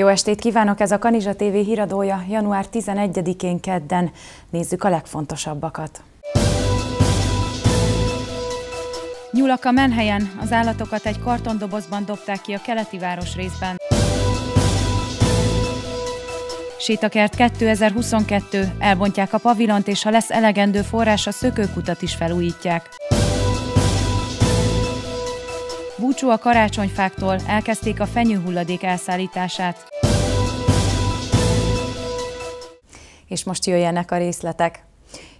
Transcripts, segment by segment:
Jó estét kívánok! Ez a Kanizsa TV híradója január 11-én kedden. Nézzük a legfontosabbakat. Nyulak a menhelyen, az állatokat egy kartondobozban dobták ki a keleti város részben. Sétakert 2022, elbontják a pavilont, és ha lesz elegendő forrás, a szökőkutat is felújítják. Búcsú a karácsonyfáktól, elkezdték a fenyőhulladék elszállítását. És most jöjjenek a részletek.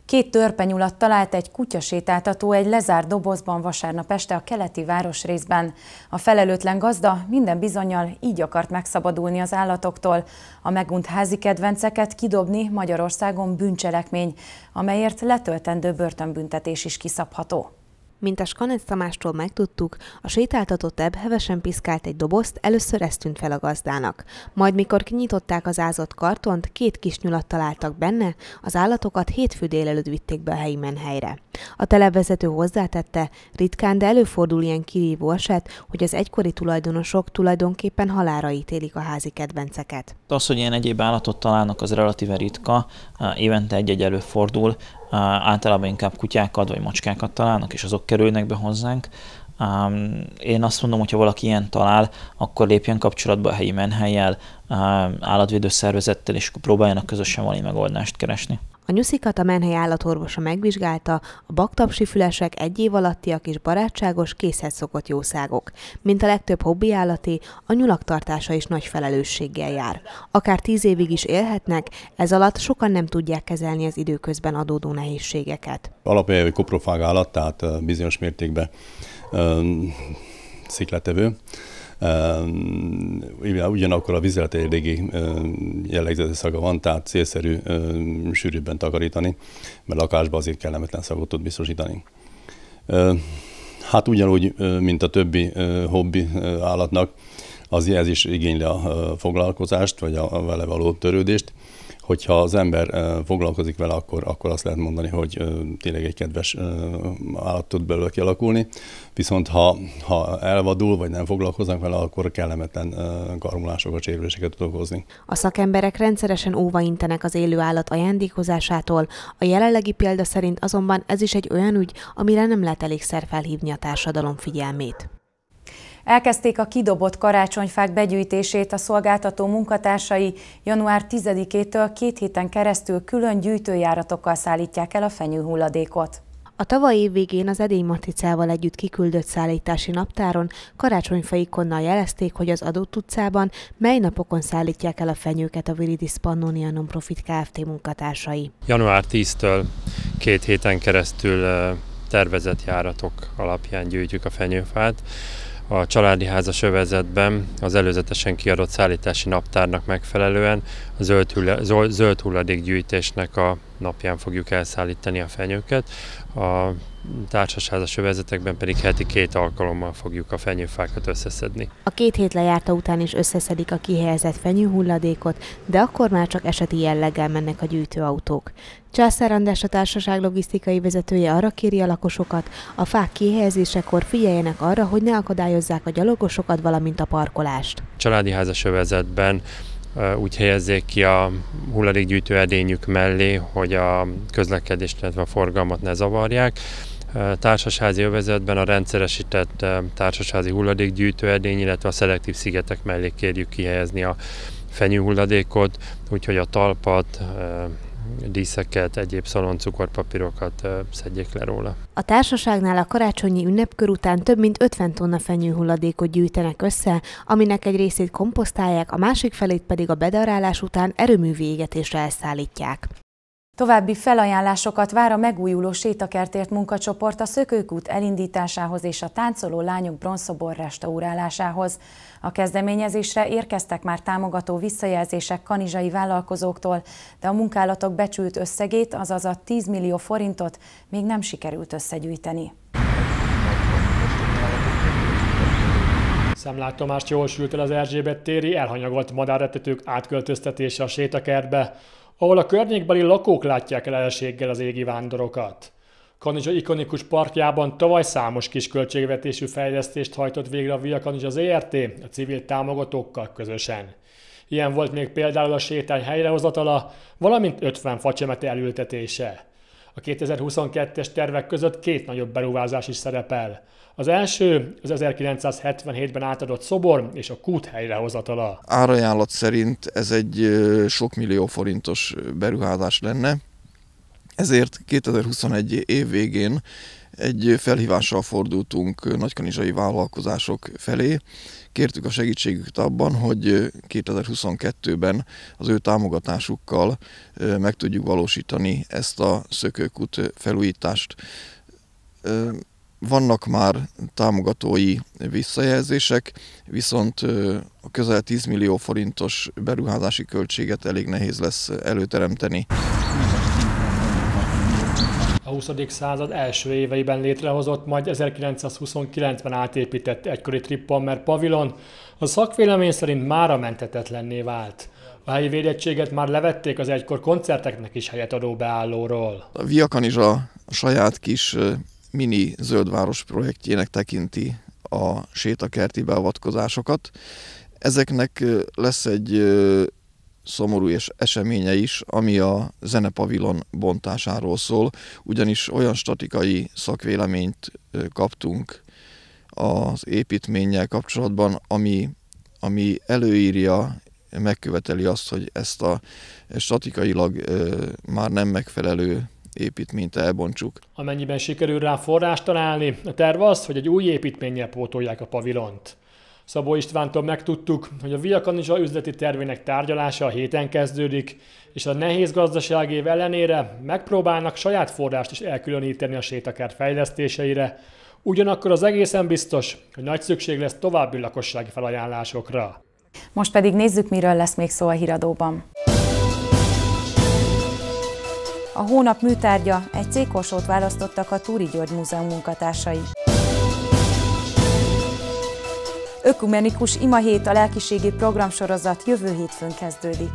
Két törpenyulat talált egy kutyasétáltató egy lezárt dobozban vasárnap este a keleti város részben. A felelőtlen gazda minden bizonyal így akart megszabadulni az állatoktól. A megunt házi kedvenceket kidobni Magyarországon bűncselekmény, amelyért letöltendő börtönbüntetés is kiszabható. Mint a Skanec Tamástól megtudtuk, a sétáltatott ebb hevesen piszkált egy dobozt, először ezt tűnt fel a gazdának. Majd mikor kinyitották az ázott kartont, két kis nyulat találtak benne, az állatokat hétfő délelőtt vitték be a helyi menhelyre. A televezető hozzátette, ritkán, de előfordul ilyen kirívó eset, hogy az egykori tulajdonosok tulajdonképpen halára ítélik a házi kedvenceket. Az, hogy ilyen egyéb állatot találnak, az relatíve ritka, évente egy-egy előfordul, általában inkább kutyákat vagy macskákat találnak, és azok kerülnek be hozzánk, Um, én azt mondom, hogy ha valaki ilyen talál, akkor lépjen kapcsolatba a helyi menhelyel, um, állatvédő szervezettel, és akkor próbáljanak közösen valami megoldást keresni. A nyuszikat a menhely állatorvosa megvizsgálta, a baktapsi fülesek egy év alattiak és barátságos, készhez szokott jószágok. Mint a legtöbb hobbi állati, a nyulak tartása is nagy felelősséggel jár. Akár tíz évig is élhetnek, ez alatt sokan nem tudják kezelni az időközben adódó nehézségeket. Alapjában koprofág állat, tehát bizonyos mértékben um, Um, ugyanakkor a vizelet eléggé um, jellegzetes szaga van, tehát célszerű um, sűrűbben takarítani, mert lakásban azért kellemetlen szagot tud biztosítani. Um, hát ugyanúgy, mint a többi um, hobbi állatnak, az ez is igényli a foglalkozást, vagy a vele való törődést hogyha az ember foglalkozik vele, akkor, akkor azt lehet mondani, hogy tényleg egy kedves állat tud belőle kialakulni, viszont ha, ha elvadul, vagy nem foglalkoznak vele, akkor kellemetlen karmulásokat, sérüléseket tud okozni. A szakemberek rendszeresen óva intenek az élő állat ajándékozásától, a jelenlegi példa szerint azonban ez is egy olyan ügy, amire nem lehet elég szer felhívni a társadalom figyelmét. Elkezdték a kidobott karácsonyfák begyűjtését a szolgáltató munkatársai január 10-től két héten keresztül külön gyűjtőjáratokkal szállítják el a fenyőhulladékot. A tavaly év végén az Edény Maticával együtt kiküldött szállítási naptáron karácsonyfaikonnal jelezték, hogy az adott utcában mely napokon szállítják el a fenyőket a Viridis Pannonia Nonprofit Kft. munkatársai. Január 10-től két héten keresztül eh, tervezett járatok alapján gyűjtjük a fenyőfát a családi házas övezetben az előzetesen kiadott szállítási naptárnak megfelelően a zöld, hulla, zöld hulladékgyűjtésnek a napján fogjuk elszállítani a fenyőket, a társasházas övezetekben pedig heti két alkalommal fogjuk a fenyőfákat összeszedni. A két hét lejárta után is összeszedik a kihelyezett fenyőhulladékot, de akkor már csak eseti jelleggel mennek a gyűjtőautók. Császár András a társaság logisztikai vezetője arra kéri a lakosokat, a fák kihelyezésekor figyeljenek arra, hogy ne akadályozzák a gyalogosokat, valamint a parkolást. Családi házas övezetben úgy helyezzék ki a hulladékgyűjtő edényük mellé, hogy a közlekedést, illetve a forgalmat ne zavarják. Társasházi övezetben a rendszeresített társasházi hulladékgyűjtő edény, illetve a szelektív szigetek mellé kérjük kihelyezni a fenyőhulladékot, úgyhogy a talpat, díszeket, egyéb szaloncukorpapírokat szedjék le róla. A társaságnál a karácsonyi ünnepkör után több mint 50 tonna fenyőhulladékot gyűjtenek össze, aminek egy részét komposztálják, a másik felét pedig a bedarálás után erőművi égetésre elszállítják. További felajánlásokat vár a megújuló sétakertért munkacsoport a szökőkút elindításához és a táncoló lányok bronzszobor restaurálásához. A kezdeményezésre érkeztek már támogató visszajelzések kanizsai vállalkozóktól, de a munkálatok becsült összegét, azaz a 10 millió forintot még nem sikerült összegyűjteni. Szemlátomást jól sült el az Erzsébet téri elhanyagolt madáretetők átköltöztetése a sétakertbe ahol a környékbeli lakók látják elséggel az égi vándorokat. Kanizsa ikonikus parkjában tavaly számos kis költségvetésű fejlesztést hajtott végre a Via Kanizsa ZRT e a civil támogatókkal közösen. Ilyen volt még például a sétány helyrehozatala, valamint 50 facsemete elültetése. A 2022-es tervek között két nagyobb beruházás is szerepel. Az első az 1977-ben átadott szobor és a kút helyrehozatala. Árajánlat szerint ez egy sok millió forintos beruházás lenne, ezért 2021 év végén egy felhívással fordultunk nagykanizsai vállalkozások felé. Kértük a segítségüket abban, hogy 2022-ben az ő támogatásukkal meg tudjuk valósítani ezt a szökőkút felújítást. Vannak már támogatói visszajelzések, viszont a közel 10 millió forintos beruházási költséget elég nehéz lesz előteremteni. A 20. század első éveiben létrehozott, majd 1929-ben átépített egykori trippammer pavilon, a szakvélemény szerint mára menthetetlenné vált. A helyi védettséget már levették az egykor koncerteknek is helyet adó beállóról. A Viakan is a saját kis mini zöldváros projektjének tekinti a sétakerti beavatkozásokat. Ezeknek lesz egy szomorú és eseménye is, ami a zenepavilon bontásáról szól, ugyanis olyan statikai szakvéleményt kaptunk az építménnyel kapcsolatban, ami, ami előírja, megköveteli azt, hogy ezt a statikailag már nem megfelelő építményt elbontsuk. Amennyiben sikerül rá forrást találni, a terv az, hogy egy új építménnyel pótolják a pavilont. Szabó Istvántól megtudtuk, hogy a Viakanizsa üzleti tervének tárgyalása a héten kezdődik, és a nehéz gazdasági év ellenére megpróbálnak saját forrást is elkülöníteni a sétakert fejlesztéseire, ugyanakkor az egészen biztos, hogy nagy szükség lesz további lakossági felajánlásokra. Most pedig nézzük, miről lesz még szó a híradóban. A hónap műtárgya egy cégkorsót választottak a Túri György Múzeum munkatársai. Ökumenikus hét a lelkiségi programsorozat jövő hétfőn kezdődik.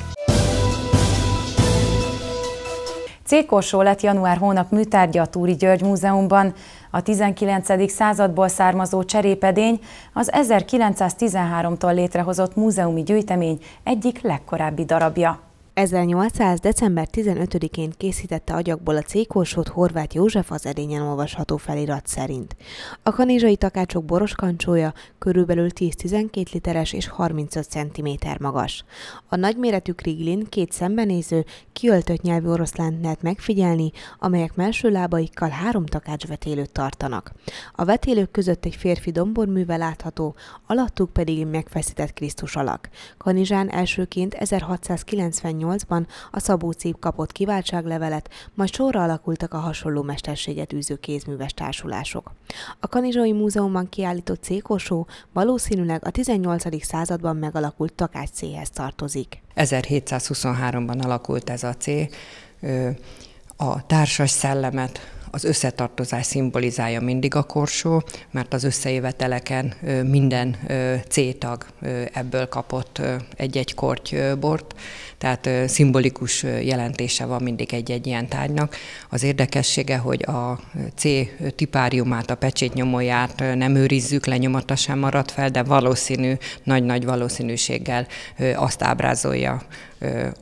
Cékorsó lett január hónap műtárgya a Túri György Múzeumban. A 19. századból származó cserépedény az 1913-tól létrehozott múzeumi gyűjtemény egyik legkorábbi darabja. 1800. december 15-én készítette agyakból a cékósót Horváth József az edényen olvasható felirat szerint. A kanizsai takácsok boroskancsója körülbelül 10-12 literes és 35 cm magas. A nagyméretű kriglin két szembenéző, kiöltött nyelvű oroszlánt lehet megfigyelni, amelyek melső lábaikkal három vetélőt tartanak. A vetélők között egy férfi domborművel látható, alattuk pedig megfeszített Krisztus alak. Kanizsán elsőként 1698 2008-ban a Szabó Cíp kapott kiváltságlevelet, majd sorra alakultak a hasonló mesterséget űző kézműves társulások. A Kanizsai Múzeumban kiállított cékosó valószínűleg a 18. században megalakult Takács céhez tartozik. 1723-ban alakult ez a cég, a társas szellemet az összetartozás szimbolizálja mindig a korsó, mert az összejöveteleken minden C-tag ebből kapott egy-egy korty bort, tehát szimbolikus jelentése van mindig egy-egy ilyen tárgynak. Az érdekessége, hogy a C tipáriumát, a pecsétnyomóját nem őrizzük, lenyomata sem marad fel, de valószínű, nagy-nagy valószínűséggel azt ábrázolja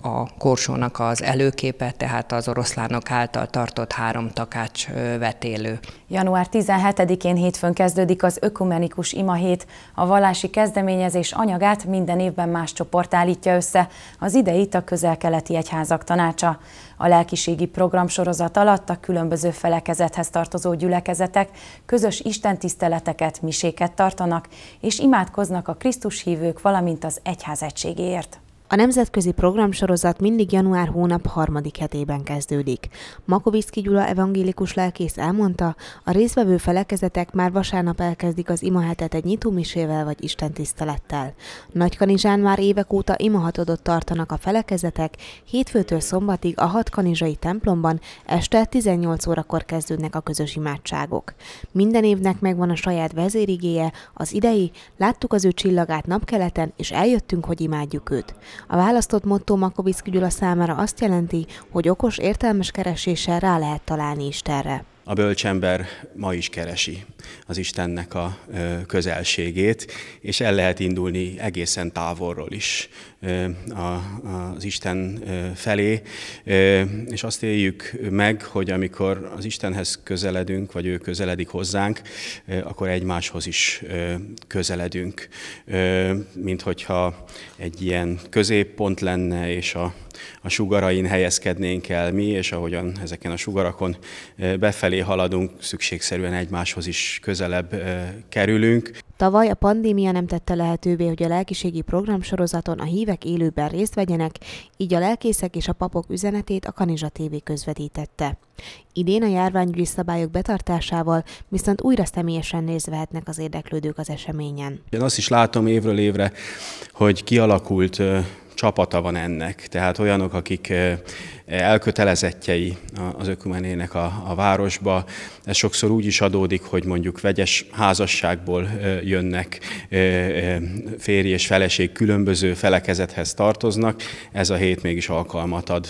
a korsónak az előképe, tehát az oroszlánok által tartott három takács vetélő. Január 17-én hétfőn kezdődik az Ökumenikus Ima hét. A vallási kezdeményezés anyagát minden évben más csoport állítja össze, az ideit a közel-keleti egyházak tanácsa. A lelkiségi programsorozat alatt a különböző felekezethez tartozó gyülekezetek közös istentiszteleteket, miséket tartanak, és imádkoznak a Krisztus hívők, valamint az egyház egységéért. A nemzetközi programsorozat mindig január hónap harmadik hetében kezdődik. Makovicki Gyula evangélikus lelkész elmondta, a részvevő felekezetek már vasárnap elkezdik az imahetet egy nyitómisével vagy istentisztelettel. Nagykanizsán már évek óta imahatodot tartanak a felekezetek, hétfőtől szombatig a hat kanizsai templomban este 18 órakor kezdődnek a közös imádságok. Minden évnek megvan a saját vezérigéje, az idei, láttuk az ő csillagát napkeleten, és eljöttünk, hogy imádjuk őt. A választott motto Makovicki Gyula számára azt jelenti, hogy okos, értelmes kereséssel rá lehet találni Istenre a bölcsember ma is keresi az Istennek a közelségét, és el lehet indulni egészen távolról is az Isten felé, és azt éljük meg, hogy amikor az Istenhez közeledünk, vagy ő közeledik hozzánk, akkor egymáshoz is közeledünk, mint hogyha egy ilyen középpont lenne, és a a sugarain helyezkednénk el mi, és ahogyan ezeken a sugarakon befelé haladunk, szükségszerűen egymáshoz is közelebb kerülünk. Tavaly a pandémia nem tette lehetővé, hogy a lelkiségi programsorozaton a hívek élőben részt vegyenek, így a lelkészek és a papok üzenetét a Kanizsa TV közvetítette. Idén a járványügyi szabályok betartásával viszont újra személyesen nézvehetnek az érdeklődők az eseményen. Én azt is látom évről évre, hogy kialakult csapata van ennek. Tehát olyanok, akik elkötelezettjei az ökumenének a, a városba. Ez sokszor úgy is adódik, hogy mondjuk vegyes házasságból jönnek, férj és feleség különböző felekezethez tartoznak. Ez a hét mégis alkalmat ad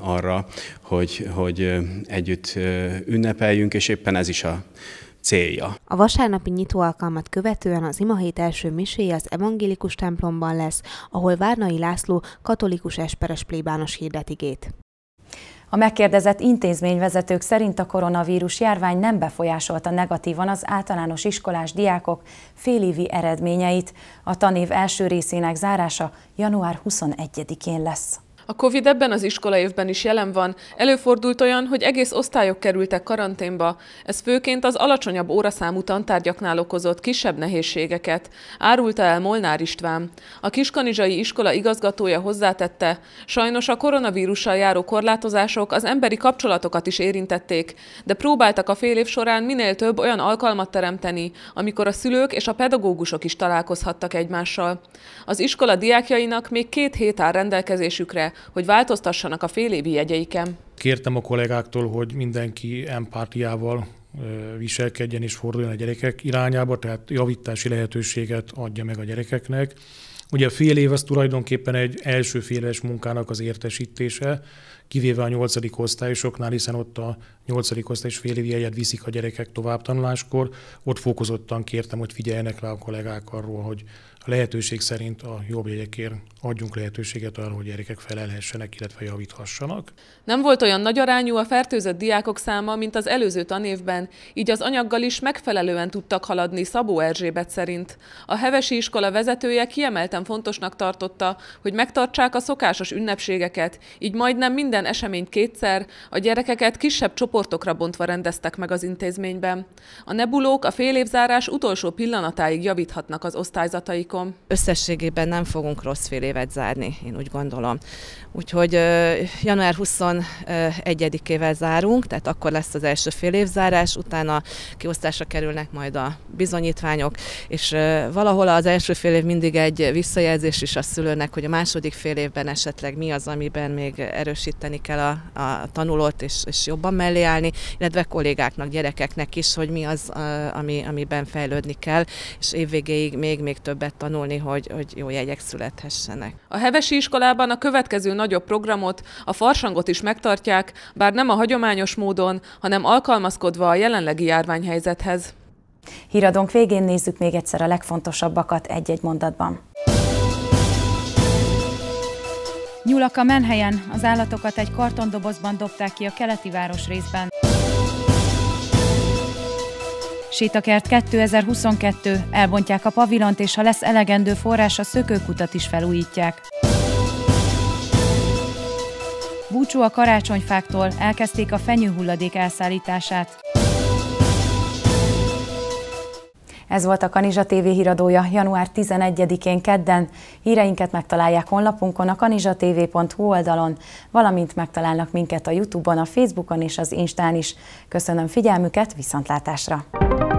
arra, hogy, hogy együtt ünnepeljünk, és éppen ez is a célja. A vasárnapi nyitóalkalmat követően az imahét első miséje az evangélikus templomban lesz, ahol Várnai László katolikus esperes plébános hirdetigét. A megkérdezett intézményvezetők szerint a koronavírus járvány nem befolyásolta negatívan az általános iskolás diákok félévi eredményeit. A tanév első részének zárása január 21-én lesz. A Covid ebben az évben is jelen van. Előfordult olyan, hogy egész osztályok kerültek karanténba. Ez főként az alacsonyabb óraszámú tantárgyaknál okozott kisebb nehézségeket, árulta el Molnár István. A kiskanizsai iskola igazgatója hozzátette, sajnos a koronavírussal járó korlátozások az emberi kapcsolatokat is érintették, de próbáltak a fél év során minél több olyan alkalmat teremteni, amikor a szülők és a pedagógusok is találkozhattak egymással. Az iskola diákjainak még két hét áll rendelkezésükre, hogy változtassanak a félévi jegyeiken. Kértem a kollégáktól, hogy mindenki empátiával viselkedjen és forduljon a gyerekek irányába, tehát javítási lehetőséget adja meg a gyerekeknek. Ugye a fél év az tulajdonképpen egy első fél munkának az értesítése, kivéve a nyolcadik osztályosoknál, hiszen ott a 8. osztályos fél évi egyet viszik a gyerekek tovább tanuláskor, ott fokozottan kértem, hogy figyeljenek le a kollégák arról, hogy a lehetőség szerint a jobb jegyekért adjunk lehetőséget arra, hogy gyerekek felelhessenek, illetve javíthassanak. Nem volt olyan nagy arányú a fertőzött diákok száma, mint az előző tanévben, így az anyaggal is megfelelően tudtak haladni Szabó Erzsébet szerint. A Hevesi iskola vezetője kiemelten fontosnak tartotta, hogy megtartsák a szokásos ünnepségeket, így majdnem minden eseményt kétszer, a gyerekeket kisebb csoport csoportokra bontva rendeztek meg az intézményben. A nebulók a fél évzárás utolsó pillanatáig javíthatnak az osztályzataikon. Összességében nem fogunk rossz fél évet zárni, én úgy gondolom. Úgyhogy január 21-ével zárunk, tehát akkor lesz az első fél évzárás, utána kiosztásra kerülnek majd a bizonyítványok, és valahol az első fél év mindig egy visszajelzés is a szülőnek, hogy a második fél évben esetleg mi az, amiben még erősíteni kell a, a tanulót, és, és jobban mellé kommunikálni, illetve kollégáknak, gyerekeknek is, hogy mi az, ami, amiben fejlődni kell, és évvégéig még-még többet tanulni, hogy, hogy jó jegyek születhessenek. A Hevesi iskolában a következő nagyobb programot, a farsangot is megtartják, bár nem a hagyományos módon, hanem alkalmazkodva a jelenlegi járványhelyzethez. Híradónk végén nézzük még egyszer a legfontosabbakat egy-egy mondatban. Nyúlak a Menhelyen, az állatokat egy kartondobozban dobták ki a keleti város részben. Sétakert 2022, elbontják a pavilont, és ha lesz elegendő forrás, a szökőkutat is felújítják. Búcsú a karácsonyfáktól, elkezdték a fenyőhulladék elszállítását. Ez volt a Kanizsa TV híradója január 11-én kedden. Híreinket megtalálják honlapunkon a kanizsatv.hu oldalon, valamint megtalálnak minket a Youtube-on, a Facebookon és az Instán is. Köszönöm figyelmüket, viszontlátásra!